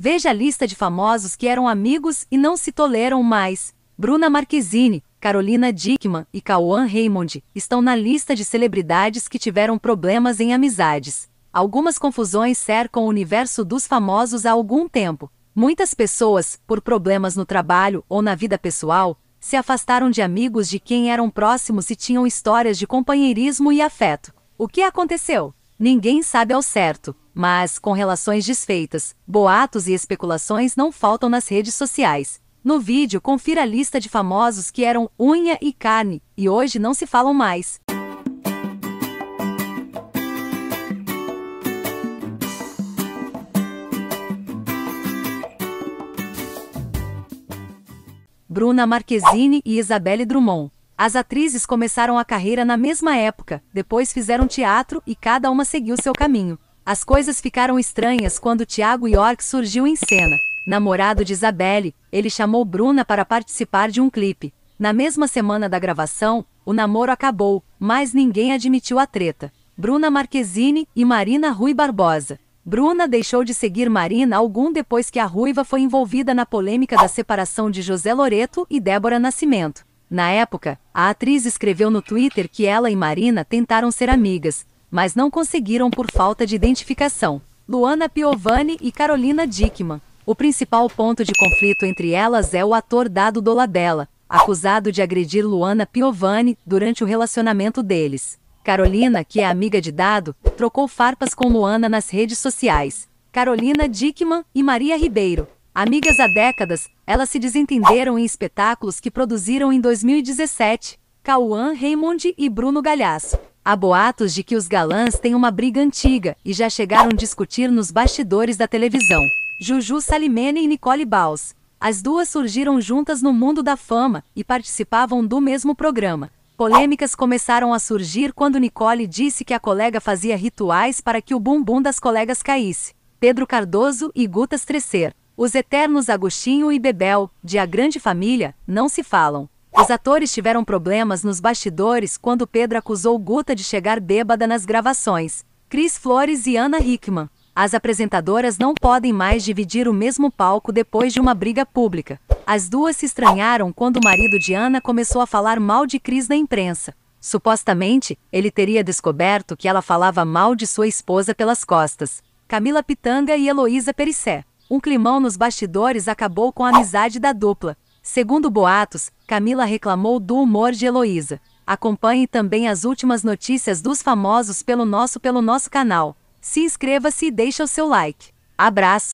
Veja a lista de famosos que eram amigos e não se toleram mais. Bruna Marquezine, Carolina Dickman e Cauan Raymond estão na lista de celebridades que tiveram problemas em amizades. Algumas confusões cercam o universo dos famosos há algum tempo. Muitas pessoas, por problemas no trabalho ou na vida pessoal, se afastaram de amigos de quem eram próximos e tinham histórias de companheirismo e afeto. O que aconteceu? Ninguém sabe ao certo. Mas, com relações desfeitas, boatos e especulações não faltam nas redes sociais. No vídeo, confira a lista de famosos que eram unha e carne e hoje não se falam mais. Bruna Marquezine e Isabelle Drummond. As atrizes começaram a carreira na mesma época, depois fizeram teatro e cada uma seguiu seu caminho. As coisas ficaram estranhas quando Tiago York surgiu em cena. Namorado de Isabelle, ele chamou Bruna para participar de um clipe. Na mesma semana da gravação, o namoro acabou, mas ninguém admitiu a treta. Bruna Marquezine e Marina Rui Barbosa. Bruna deixou de seguir Marina algum depois que a ruiva foi envolvida na polêmica da separação de José Loreto e Débora Nascimento. Na época, a atriz escreveu no Twitter que ela e Marina tentaram ser amigas, mas não conseguiram por falta de identificação. Luana Piovani e Carolina Dickman. O principal ponto de conflito entre elas é o ator Dado Doladella, acusado de agredir Luana Piovani durante o relacionamento deles. Carolina, que é amiga de Dado, trocou farpas com Luana nas redes sociais. Carolina Dickman e Maria Ribeiro. Amigas há décadas, elas se desentenderam em espetáculos que produziram em 2017, Cauã Raymond e Bruno Galhaço. Há boatos de que os galãs têm uma briga antiga e já chegaram a discutir nos bastidores da televisão. Juju Salimene e Nicole Baus. As duas surgiram juntas no mundo da fama e participavam do mesmo programa. Polêmicas começaram a surgir quando Nicole disse que a colega fazia rituais para que o bumbum das colegas caísse. Pedro Cardoso e Gutas Trecer. Os eternos Agostinho e Bebel, de A Grande Família, não se falam. Os atores tiveram problemas nos bastidores quando Pedro acusou Guta de chegar bêbada nas gravações. Cris Flores e Ana Hickman. As apresentadoras não podem mais dividir o mesmo palco depois de uma briga pública. As duas se estranharam quando o marido de Ana começou a falar mal de Cris na imprensa. Supostamente, ele teria descoberto que ela falava mal de sua esposa pelas costas. Camila Pitanga e Heloísa Perissé. Um climão nos bastidores acabou com a amizade da dupla. Segundo boatos, Camila reclamou do humor de Heloísa. Acompanhe também as últimas notícias dos famosos pelo nosso pelo nosso canal. Se inscreva-se e deixe o seu like. Abraço!